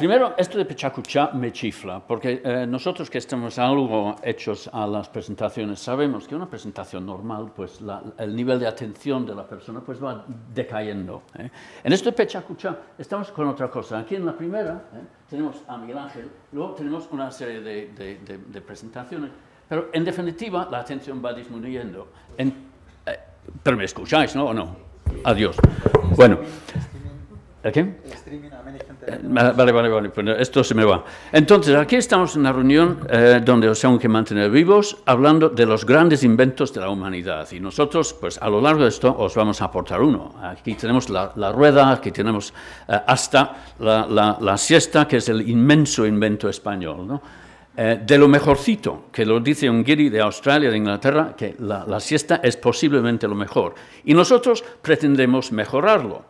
Primero, esto de pechacucha me chifla, porque eh, nosotros que estamos algo hechos a las presentaciones sabemos que una presentación normal, pues el nivel de atención de la persona pues va decayendo. ¿eh? En esto de pechacucha estamos con otra cosa. Aquí en la primera ¿eh? tenemos a Miguel Ángel, luego tenemos una serie de, presentaciones, pero en definitiva la atención va disminuyendo. pero me escucháis, ¿no? no? Adiós. Bueno. Eh, vale, vale, vale, pues esto se me va. Entonces, aquí estamos en una reunión eh, donde os tengo que mantener vivos, hablando de los grandes inventos de la humanidad. Y nosotros, pues a lo largo de esto, os vamos a aportar uno. Aquí tenemos la, rueda, aquí tenemos eh, hasta la, siesta, que es el inmenso invento español, ¿no? de lo mejorcito, que lo dice un guiri de Australia, de Inglaterra, que la siesta es posiblemente lo mejor. Y nosotros pretendemos mejorarlo.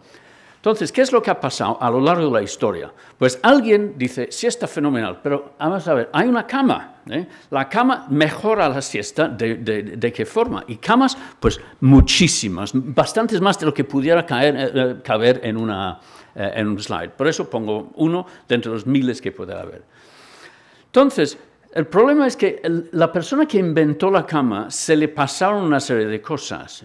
Entonces, ¿qué es lo que ha pasado a lo largo de la historia? Pues alguien dice, siesta fenomenal, pero vamos a ver, hay una cama. ¿eh? La cama mejora la siesta, de, qué forma? Y camas, pues muchísimas, bastantes más de lo que pudiera caer, eh, eh, caber en, un slide. Por eso pongo uno dentro de los miles que puede haber. Entonces, el problema es que la persona que inventó la cama se le pasaron una serie de cosas,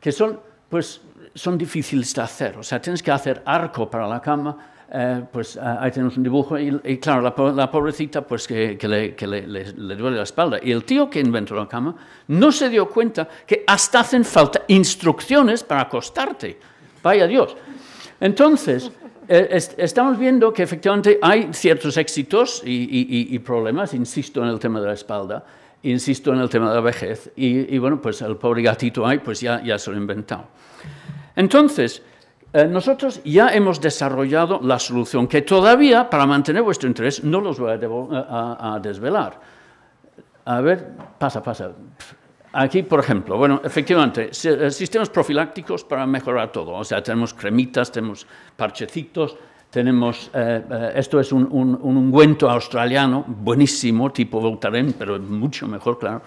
que son pues son difíciles de hacer. O sea, tienes que hacer arco para la cama, eh, pues eh, ahí tenemos un dibujo y, claro, la, pobrecita pues que, le, duele la espalda. Y el tío que inventó la cama no se dio cuenta que hasta hacen falta instrucciones para acostarte. Vaya Dios. Entonces, eh, estamos viendo que efectivamente hay ciertos éxitos y problemas, insisto en el tema de la espalda, insisto en el tema de la vejez. Y, bueno, pues el pobre gatito ahí, pues ya, ya se lo he inventado. Entonces, eh, nosotros ya hemos desarrollado la solución, que todavía, para mantener vuestro interés, no los voy a desvelar. A ver, pasa, pasa. Aquí, por ejemplo, bueno, efectivamente, eh, sistemas profilácticos para mejorar todo. O sea, tenemos cremitas, tenemos parchecitos, tenemos, eh, eh, esto es un, ungüento australiano, buenísimo, tipo Voltaren, pero mucho mejor, claro.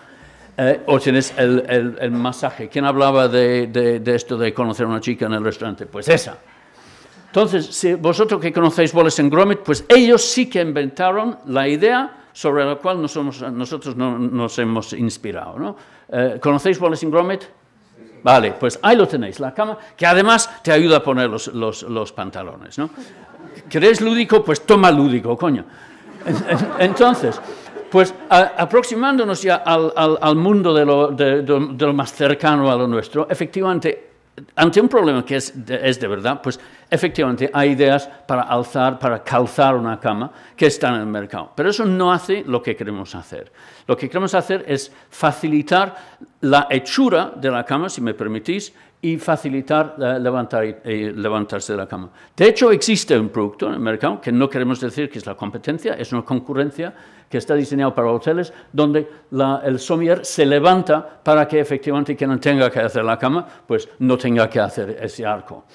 Eh, o tienes el, el, masaje. ¿Quién hablaba de, de, esto de conocer a una chica en el restaurante? Pues esa. Entonces, si vosotros que conocéis Wallace and Gromit, pues ellos sí que inventaron la idea sobre la cual nosotros nos hemos inspirado. ¿no? ¿Conocéis Wallace and Gromit? Vale, pues ahí lo tenéis, la cama, que además te ayuda a poner los, los, los pantalones. ¿no? ¿querés lúdico? Pues toma lúdico, coño. Entonces, pues aproximándonos ya al, mundo de lo, más cercano a lo nuestro, efectivamente, ante un problema que es de, es de verdad, pues efectivamente hay ideas para alzar, para calzar una cama que están en el mercado. Pero eso no hace lo que queremos hacer. Lo que queremos hacer es facilitar la hechura de la cama, si me permitís, y facilitar eh, eh, levantarse de la cama. De hecho, existe un producto en el mercado, que no queremos decir que es la competencia, es una concurrencia que está diseñado para hoteles, donde el somier se levanta para que efectivamente quien no tenga que hacer la cama, pues no tenga que hacer ese arco.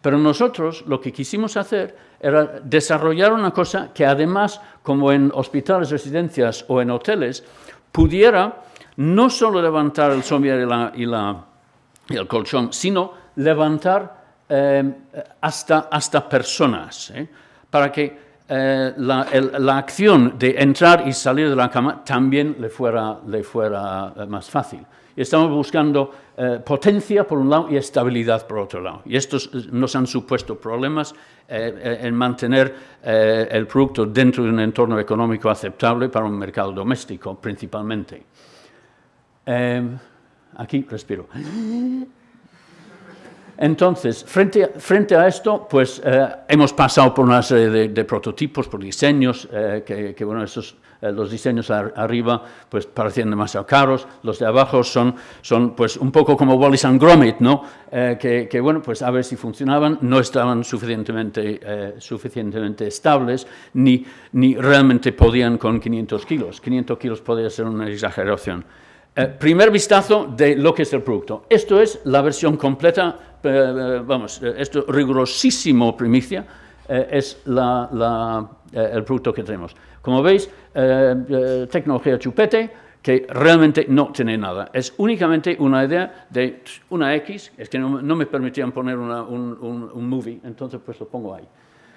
Pero nosotros lo que quisimos hacer era desarrollar una cosa que además, como en hospitales, residencias o en hoteles, pudiera no solo levantar el somier y, el colchón, sino levantar eh, hasta, hasta personas, eh, para que eh, la, acción de entrar y salir de la cama también le fuera, le fuera más fácil. Estamos buscando potencia por un lado y estabilidad por otro lado. Y estos nos han supuesto problemas en mantener el producto dentro de un entorno económico aceptable para un mercado doméstico principalmente. Em, aquí respiro. Entonces, frente a, esto, pues eh, hemos pasado por una serie de, prototipos, por diseños, eh, que, bueno, esos, eh, los diseños arriba pues parecían demasiado caros, los de abajo son, pues un poco como Wallis and Gromit, ¿no? Que, bueno, pues a ver si funcionaban, no estaban suficientemente, suficientemente estables, ni, ni realmente podían con 500 kilos. 500 kilos podría ser una exageración. Eh, primer vistazo de lo que es el producto. Esto es la versión completa, eh, eh, vamos, esto rigurosísimo primicia, es la, el producto que tenemos. Como veis, tecnología chupete, que realmente no tiene nada. Es únicamente una idea de una X, es que no, me permitían poner un, un, movie, entonces pues lo pongo ahí.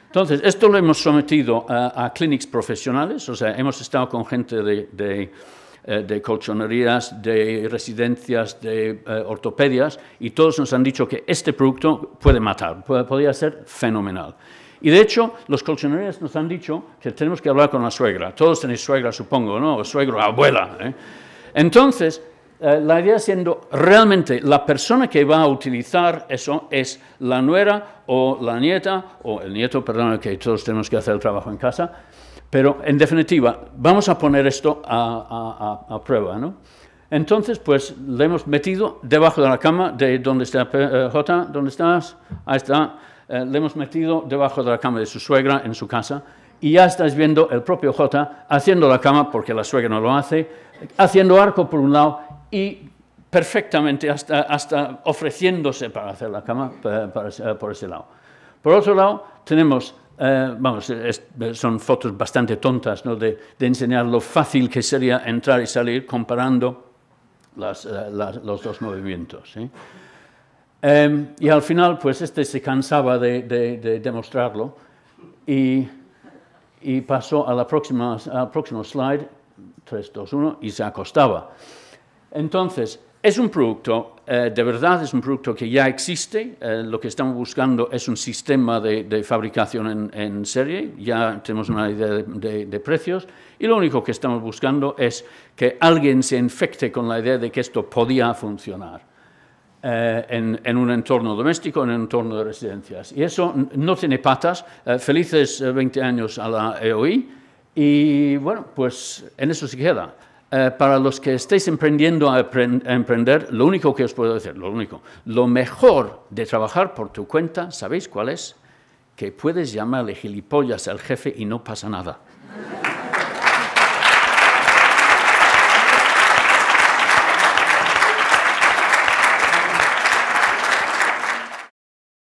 Entonces, esto lo hemos sometido a, clínicas clinics profesionales, o sea, hemos estado con gente de eh, de colchonerías, de residencias, de eh, ortopedias, y todos nos han dicho que este producto puede matar, podría ser fenomenal. Y de hecho, los colchonerías nos han dicho que tenemos que hablar con la suegra. Todos tenéis suegra, supongo, ¿no? O suegro, abuela. ¿eh? Entonces, la idea siendo realmente la persona que va a utilizar eso es la nuera o la nieta, o el nieto, perdón, que todos tenemos que hacer el trabajo en casa, pero en definitiva, vamos a poner esto a, prueba. ¿no? Entonces, pues le hemos metido debajo de la cama, de donde está eh, J, ¿dónde estás? Ahí está. Eh, le hemos metido debajo de la cama de su suegra en su casa y ya estás viendo el propio J haciendo la cama, porque la suegra no lo hace, haciendo arco por un lado y perfectamente hasta, hasta ofreciéndose para hacer la cama eh, por ese lado. Por otro lado, tenemos eh, vamos, son fotos bastante tontas ¿no? de, enseñar lo fácil que sería entrar y salir comparando eh, los dos movimientos. Em, y al final, pues este se cansaba de, demostrarlo y, pasó al próximo slide, 3, 2, 1, y se acostaba. Entonces, es un producto, eh, de verdad es un producto que ya existe. Eh, lo que estamos buscando es un sistema de, fabricación en, serie. Ya tenemos una idea de, precios. Y lo único que estamos buscando es que alguien se infecte con la idea de que esto podía funcionar eh, en, en, un entorno doméstico, en un entorno de residencias. Y eso no tiene patas. felices 20 años a la EOI. Y bueno, pues en eso se queda. Eh, para los que estéis emprendiendo a, a emprender, lo único que os puedo decir, lo único, lo mejor de trabajar por tu cuenta, ¿sabéis cuál es? Que puedes llamarle gilipollas al jefe y no pasa nada.